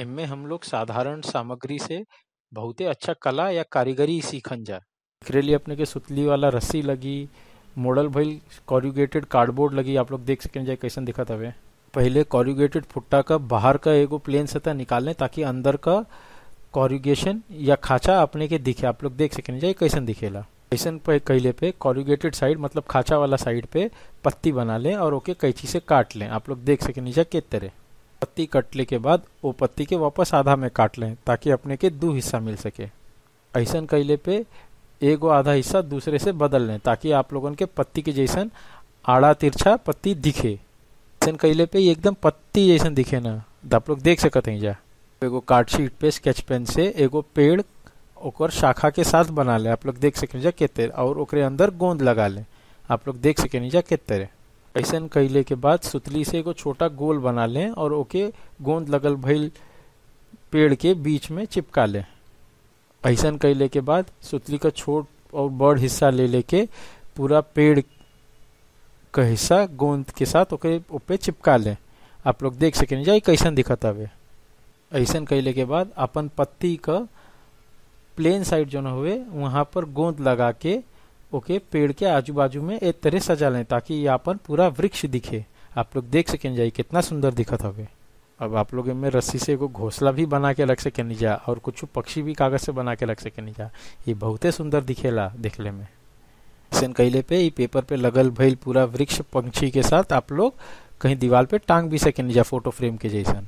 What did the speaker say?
इनमें हम लोग साधारण सामग्री से बहुत ही अच्छा कला या कारीगरी सीखन जा एकरे लिए अपने के सुतली वाला रस्सी लगी मॉडल भइल कॉर्यूगेटेड कार्डबोर्ड लगी आप लोग देख सकें जाए कैसन दिखत हवे पहले कॉर्यूगेटेड फुट्टा का बाहर का एगो प्लेन सतह लें ताकि अंदर का कॉर्यूगेशन या खाचा अपने के दिखे आप लोग देख सकें जाए कैसन दिखेला कैसन पे कैले पे कॉर्यूगेटेड साइड मतलब खाचा वाला साइड पे पत्ती बना लें और ओके कैंची से काट लें आप लोग देख सकें जाए के तरह पत्ती कटले के बाद वो पत्ती के वापस आधा में काट लें ताकि अपने के दो हिस्सा मिल सके ऐसा कैले पे एक आधा हिस्सा दूसरे से बदल लें ताकि आप लोगों के पत्ती के जैसन आड़ा तिरछा पत्ती दिखे ऐसा कैले पे एकदम पत्ती जैसन दिखे ना तो आप लोग देख सकते हैं जा एगो कार्डशीट पे स्केच पेन से एगो पेड़ ओकर शाखा के साथ बना ले आप लोग देख सकें जा के और ओकरे अंदर गोंद लगा ले आप लोग देख सकें जा के तेरे ऐसा कैले के बाद सुतली से एगो छोटा गोल बना लें और ओके गोंद लगल भइल पेड़ के बीच में चिपका लें ऐसा कैले के बाद सुतली का छोट और बड़ हिस्सा ले लेके पूरा पेड़ का हिस्सा गोंद के साथ ओके ऊपर चिपका लें आप लोग देख सकें जाए कैसन दिखत हवे ऐसा कैले के बाद अपन पत्ती का प्लेन साइड जो हुए वहाँ पर गोंद लगा के ओके पेड़ के आजू बाजू में एक तरह सजा लें ताकि यहाँ पर पूरा वृक्ष दिखे आप लोग देख सकें जाए कितना सुंदर दिखत हो अब आप लोग इनमें रस्सी से एगो घोंसला भी बना के रख सके नहीं जा और कुछ पक्षी भी कागज से बना के रख सके नहीं जा ये बहुते सुंदर दिखेला देखले में सेन कैले पे ये पेपर पे लगल भइल पूरा वृक्ष पंक्षी के साथ आप लोग कहीं दीवार पे टांग भी सके नहीं जा फोटो फ्रेम के जैसा